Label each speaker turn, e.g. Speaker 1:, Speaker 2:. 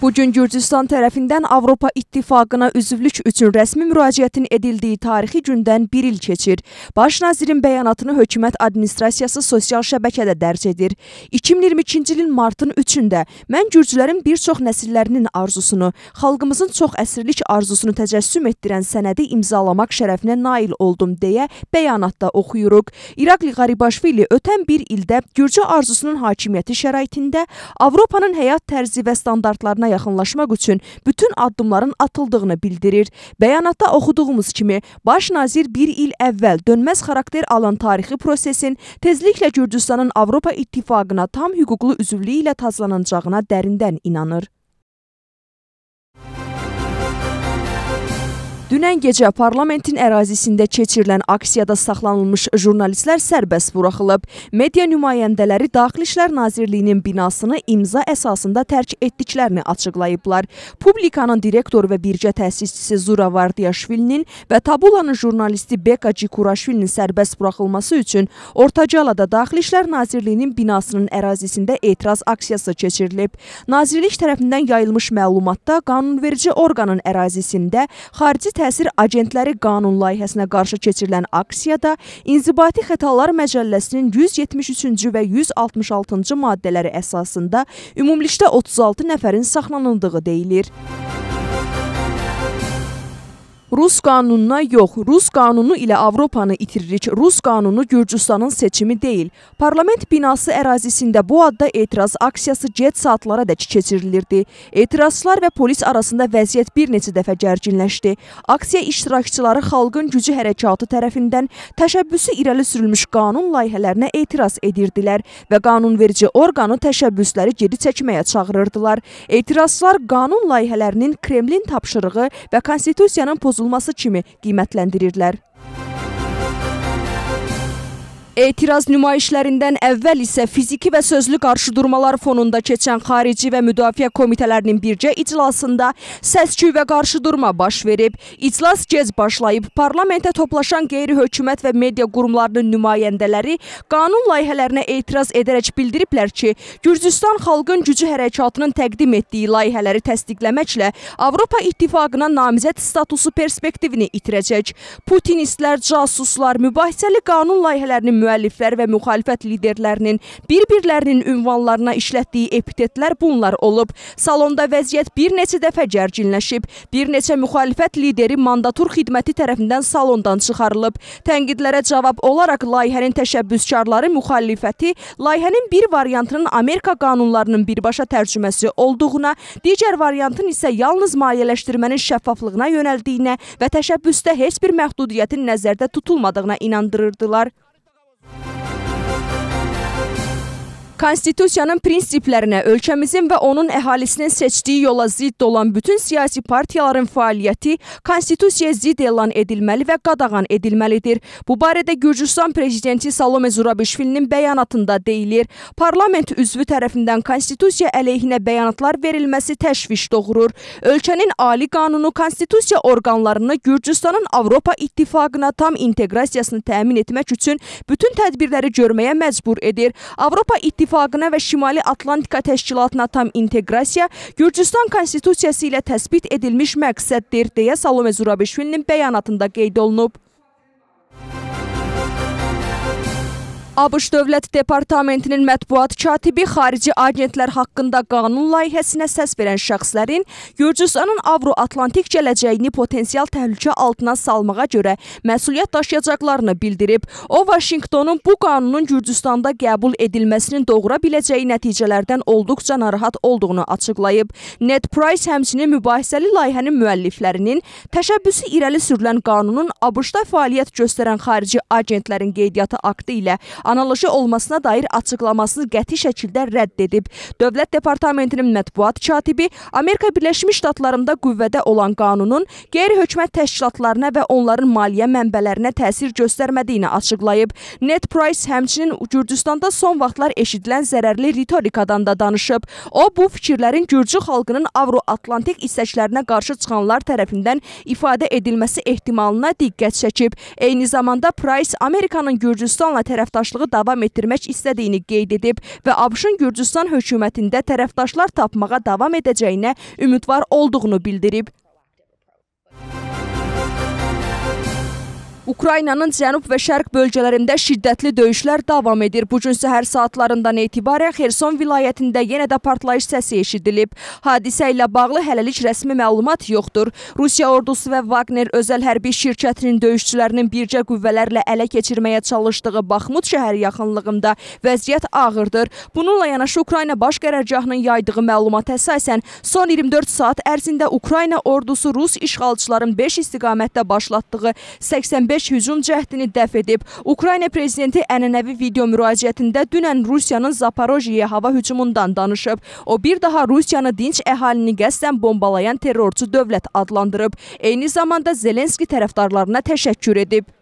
Speaker 1: Bu gün Gürcüstan tərəfindən Avropa İttifaqına üzvlük üçün rəsmi müraciətin edildiyi tarixi gündən 1 il keçir. Baş nazirin bəyanatını hökumət administrasiyası sosial şəbəkədə dərc edir. 2022-ci ilin martın 3-də mən gürcülərin bir çox nəsillərinin arzusunu, xalqımızın çox əsrlik arzusunu təcəssüm etdirən sənədi imzalamaq şərəfinə nail oldum deyə bəyanatda oxuyuruq. İraqli Qaribaşvili ötən bir ildə Gürcü arzusunun hakimiyyəti şəraitində Avropanın həyat tərzi və standartlarına yaxınlaşmaq üçün bütün addımların atıldığını bildirir. Bəyanatda oxuduğumuz kimi, baş nazir bir il əvvəl dönməz xarakter alan tarixi prosesin tezliklə Gürcüstanın Avropa İttifaqına tam hüquqlu üzvlüyü ilə tazlanacağına dərindən inanır. Dünən gecə parlamentin ərazisində keçirilən aksiyada saxlanılmış jurnalistlər sərbəst buraxılıb. Media nümayəndələri Daxili İşlər Nazirliyinin binasını imza əsasında tərk etdiklərini açıqlayıblar. Publikanın direktoru və birgə təsisçisi Zura Vardiyaşvilinin və Tabulanın jurnalisti Beka Cikuraşvilinin sərbəst buraxılması üçün Ortacalada Daxili İşlər Nazirliyinin binasının ərazisində etiraz aksiyası keçirilib. Nazirlik tərəfindən yayılmış məlumatda qanunverici orqanın ərazisində xarici təsir agentləri qanun layihəsinə qarşı keçirilən aksiyada İnzibati Xətalar Məcəlləsinin 173-cü və 166-cı maddələri əsasında ümumilikdə 36 nəfərin saxlanıldığı deyilir. Rus qanununa yox, Rus qanunu ilə Avropanı itiririk. Rus qanunu Gürcüstanın seçimi deyil. Parlament binası ərazisində bu adda etiraz aksiyası gec saatlara dək keçirilirdi. Etirazçılar və polis arasında vəziyyət bir neçə dəfə gərginləşdi. Aksiya iştirakçıları xalqın gücü hərəkatı tərəfindən təşəbbüsü irəli sürülmüş qanun layihələrinə etiraz edirdilər və qanunverici orqanı təşəbbüsləri geri çəkməyə çağırırdılar. Etirazçılar qanun layihələrinin Kremlin tapşırığı və konstitusiyanın pozulmasını pozulması kimi qiymətləndirirlər. Etiraz nümayişlərindən əvvəl isə fiziki və sözlü qarşıdurmalar fonunda keçən xarici və müdafiə komitələrinin bircə iclasında səs-küy və qarşıdurma baş verib. İclas gec başlayıb. Parlamentə toplaşan qeyri-hökumət və media qurumlarının nümayəndələri qanun layihələrinə etiraz edərək bildiriblər ki, Gürcüstan xalqın gücü hərəkatının təqdim etdiyi layihələri təsdiqləməklə Avropa İttifaqına namizəd statusu perspektivini itirəcək. Putinistlər, casuslar mübahisəli qanun layihələrinin müəlliflər və müxalifət liderlərinin bir-birlərinin ünvanlarına işlətdiyi epitetlər bunlar olub. Salonda vəziyyət bir neçə dəfə gərginləşib. Bir neçə müxalifət lideri mandatur xidməti tərəfindən salondan çıxarılıb. Tənqidlərə cavab olaraq layihənin təşəbbüskarları müxalifəti layihənin bir variantının Amerika qanunlarının birbaşa tərcüməsi olduğuna, digər variantın isə yalnız maliyyələşdirmənin şəffaflığına yönəldiyinə və təşəbbüsdə heç bir məhdudiyyətin nəzərdə tutulmadığına inandırırdılar. Konstitusiyanın prinsiplərinə, ölkəmizin və onun əhalisinin seçdiyi yola zidd olan bütün siyasi partiyaların fəaliyyəti konstitusiyaya zidd elan edilməli və qadağan edilməlidir. Bu barədə Gürcüstan prezidenti Salome Zurabishvilinin bəyanatında deyilir. Parlament üzvü tərəfindən konstitusiya əleyhinə bəyanatlar verilməsi təşviş doğurur. Ölkənin ali qanunu konstitusiya orqanlarını Gürcüstanın Avropa İttifaqına tam inteqrasiyasını təmin etmək üçün bütün tədbirləri görməyə məcbur edir. Avropa İttifaqı İttifaqına və Şimali Atlantika Təşkilatına tam inteqrasiya Gürcüstan Konstitusiyası ilə təsbit edilmiş məqsəddir, deyə Salome Zurabeşvilinin bəyanatında qeyd olunub. ABŞ Dövlət Departamentinin mətbuat katibi xarici agentlər haqqında qanun layihəsinə səs verən şəxslərin Gürcüstanın Avro-Atlantik gələcəyini potensial təhlükə altına salmağa görə məsuliyyət daşıyacaqlarını bildirib. O, Vaşinqtonun bu qanunun Gürcüstanda qəbul edilməsinin doğura biləcəyi nəticələrdən olduqca narahat olduğunu açıqlayıb. Ned Price həmçinin mübahisəli layihənin müəlliflərinin təşəbbüsü irəli sürülən qanunun ABŞ-da fəaliyyət göstərən xarici agentlərin qeydiyyatı aktı ilə analoji olmasına dair açıqlamasını qəti şəkildə rədd edib. Dövlət Departamentinin mətbuat katibi Amerika Birləşmiş Ştatlarında qüvvədə olan qanunun qeyri-hökumət təşkilatlarına və onların maliyyə mənbələrinə təsir göstərmədiyini açıqlayıb. Net Price həmçinin Gürcüstanda son vaxtlar eşidilən zərərli ritorikadan da danışıb. O, bu fikirlərin Gürcü xalqının Avro-Atlantik istəklərinə qarşı çıxanlar tərəfindən ifadə edilməsi ehtimalına diqqət çəkib. Eyni zamanda Price Amerikanın Gürcüstanla tərəfdaşlığını əməkdaşlığı davam etdirmək istədiyini qeyd edib və ABŞ-ın Gürcüstan hökumətində tərəfdaşlar tapmağa davam edəcəyinə ümidvar olduğunu bildirib. Ukraynanın cənub və şərq bölgələrində şiddətli döyüşlər davam edir. Bu gün səhər saatlarından etibarən Xerson vilayətində yenə də partlayış səsi eşidilib. Hadisə ilə bağlı hələlik rəsmi məlumat yoxdur. Rusiya ordusu və Wagner özəl hərbi şirkətinin döyüşçülərinin bircə qüvvələrlə ələ keçirməyə çalışdığı Baxmut şəhəri yaxınlığında vəziyyət ağırdır. Bununla yanaşı Ukrayna baş qərargahının yaydığı məlumata əsasən son 24 saat ərzində Ukrayna ordusu rus işğalçıların 5 istiqamətdə başlatdığı 85 tək hücum cəhdini dəf edib. Ukrayna prezidenti ənənəvi video müraciətində dünən Rusiyanın Zaporojiyyə hava hücumundan danışıb. O bir daha Rusiyanı dinç əhalini qəsdən bombalayan terrorçu dövlət adlandırıb. Eyni zamanda Zelenski tərəfdarlarına təşəkkür edib.